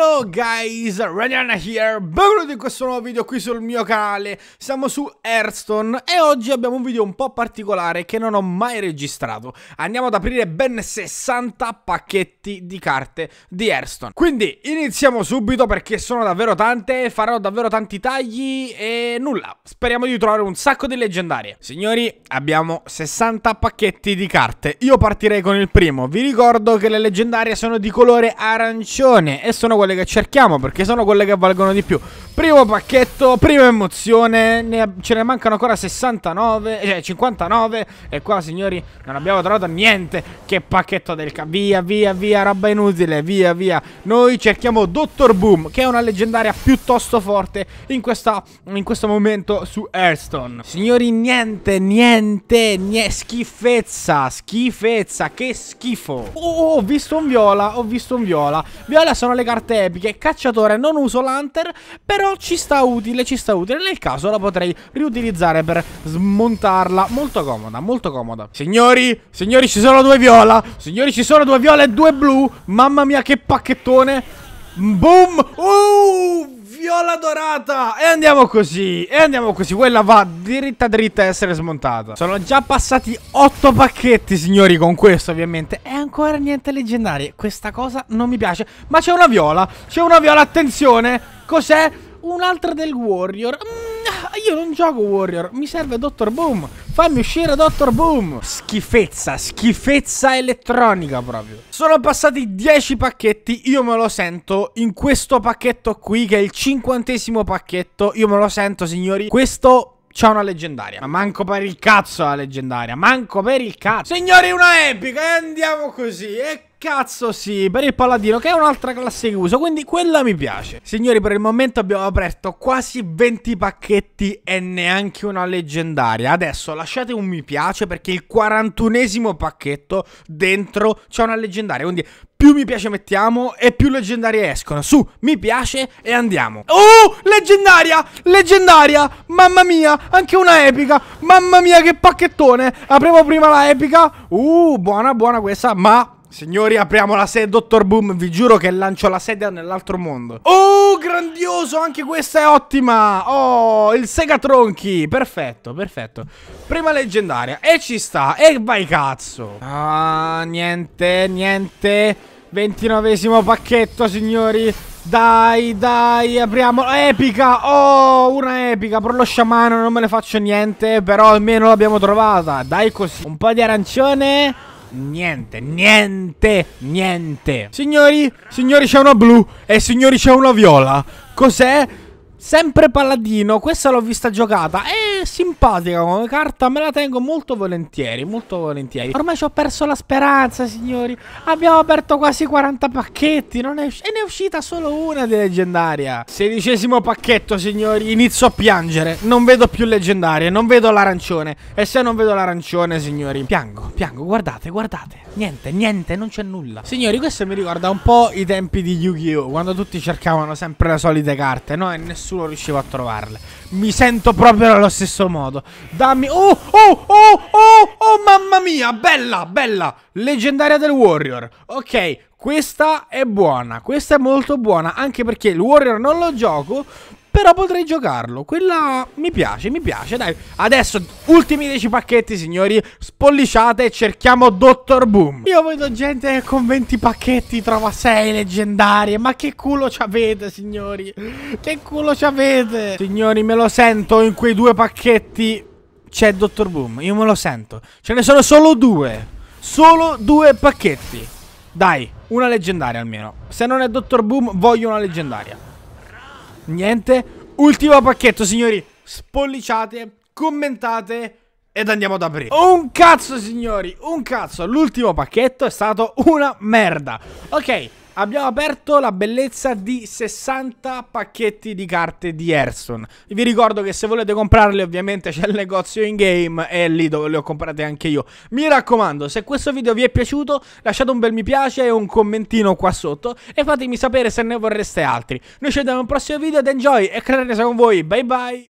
Hello guys, Radiana here, benvenuti in questo nuovo video qui sul mio canale Siamo su Hearthstone e oggi abbiamo un video un po' particolare che non ho mai registrato Andiamo ad aprire ben 60 pacchetti di carte di Hearthstone Quindi iniziamo subito perché sono davvero tante, farò davvero tanti tagli e nulla Speriamo di trovare un sacco di leggendarie Signori, abbiamo 60 pacchetti di carte Io partirei con il primo Vi ricordo che le leggendarie sono di colore arancione e sono quelle quelle che cerchiamo perché sono quelle che valgono di più. Primo pacchetto, prima emozione, ne ce ne mancano ancora 69, eh, cioè 59 e qua signori non abbiamo trovato niente. Che pacchetto del ca... Via, via, via, roba inutile, via, via. Noi cerchiamo Dr. Boom che è una leggendaria piuttosto forte in, questa, in questo momento su Hearthstone. Signori niente, niente, niente, schifezza, schifezza, che schifo. Oh, oh, ho visto un viola, ho visto un viola. Viola sono le carte Rebic cacciatore, non uso l'Hunter, però ci sta utile, ci sta utile. Nel caso la potrei riutilizzare per smontarla. Molto comoda, molto comoda. Signori, signori ci sono due viola, signori ci sono due viola e due blu. Mamma mia che pacchettone. Boom! uuuuh! viola dorata E andiamo così E andiamo così Quella va dritta dritta a essere smontata Sono già passati 8 pacchetti signori Con questo ovviamente E ancora niente leggendario Questa cosa non mi piace Ma c'è una viola C'è una viola attenzione Cos'è? Un'altra del warrior mm, Io non gioco warrior Mi serve Dr. Boom Fammi uscire Dr. Boom Schifezza, schifezza elettronica proprio Sono passati 10 pacchetti, io me lo sento In questo pacchetto qui che è il cinquantesimo pacchetto Io me lo sento signori Questo c'ha una leggendaria. Ma manco per il cazzo la leggendaria. Manco per il cazzo. Signori, una epica. E andiamo così. E ecco. Cazzo sì, per il paladino che è un'altra classe che uso, quindi quella mi piace. Signori, per il momento abbiamo aperto quasi 20 pacchetti e neanche una leggendaria. Adesso lasciate un mi piace perché il 41esimo pacchetto dentro c'è una leggendaria, quindi più mi piace mettiamo e più leggendarie escono. Su, mi piace e andiamo. Oh, leggendaria! Leggendaria! Mamma mia, anche una epica. Mamma mia, che pacchettone. Apriamo prima la epica. Uh, buona, buona questa, ma Signori, apriamo la sedia, Dottor Boom. Vi giuro che lancio la sedia nell'altro mondo. Oh, grandioso! Anche questa è ottima! Oh, il Sega Tronchi! Perfetto, perfetto. Prima leggendaria. E ci sta. E vai cazzo! Ah, niente, niente. Ventinovesimo pacchetto, signori. Dai, dai, apriamo. Epica! Oh, una epica. Per lo sciamano non me ne faccio niente. Però almeno l'abbiamo trovata. Dai così. Un po' di arancione. Niente, niente, niente Signori, signori c'è una blu E signori c'è una viola Cos'è? Sempre paladino, questa l'ho vista giocata E simpatica come carta, me la tengo molto volentieri, molto volentieri. Ormai ci ho perso la speranza, signori. Abbiamo aperto quasi 40 pacchetti, non è e ne è uscita solo una di leggendaria. Sedicesimo pacchetto, signori, inizio a piangere. Non vedo più leggendarie, non vedo l'arancione. E se non vedo l'arancione, signori, piango, piango, guardate, guardate. Niente, niente, non c'è nulla. Signori, questo mi ricorda un po' i tempi di Yu-Gi-Oh! Quando tutti cercavano sempre le solite carte, no? E nessuno riusciva a trovarle. Mi sento proprio allo stesso stesso modo. Dammi... Oh, oh, oh, oh, oh, mamma mia, bella, bella. Leggendaria del Warrior. Ok, questa è buona, questa è molto buona, anche perché il Warrior non lo gioco, però potrei giocarlo. Quella mi piace, mi piace, dai. Adesso, ultimi 10 pacchetti, signori. Spolliciate e cerchiamo Dottor Boom. Io vedo gente che con 20 pacchetti trova 6 leggendarie. Ma che culo ci avete, signori? Che culo ci avete? Signori, me lo sento in quei due pacchetti. C'è Dottor Boom, io me lo sento. Ce ne sono solo due. Solo due pacchetti. Dai, una leggendaria almeno. Se non è Dottor Boom, voglio una leggendaria niente. Ultimo pacchetto, signori. Spolliciate, commentate ed andiamo ad aprire. Un cazzo, signori, un cazzo. L'ultimo pacchetto è stato una merda. Ok, abbiamo aperto la bellezza di 60 pacchetti di carte di Erson. Vi ricordo che se volete comprarle ovviamente c'è il negozio in game e lì dove le ho comprate anche io. Mi raccomando, se questo video vi è piaciuto lasciate un bel mi piace e un commentino qua sotto e fatemi sapere se ne vorreste altri. Noi ci vediamo al prossimo video, ed enjoy e createne con voi, bye bye!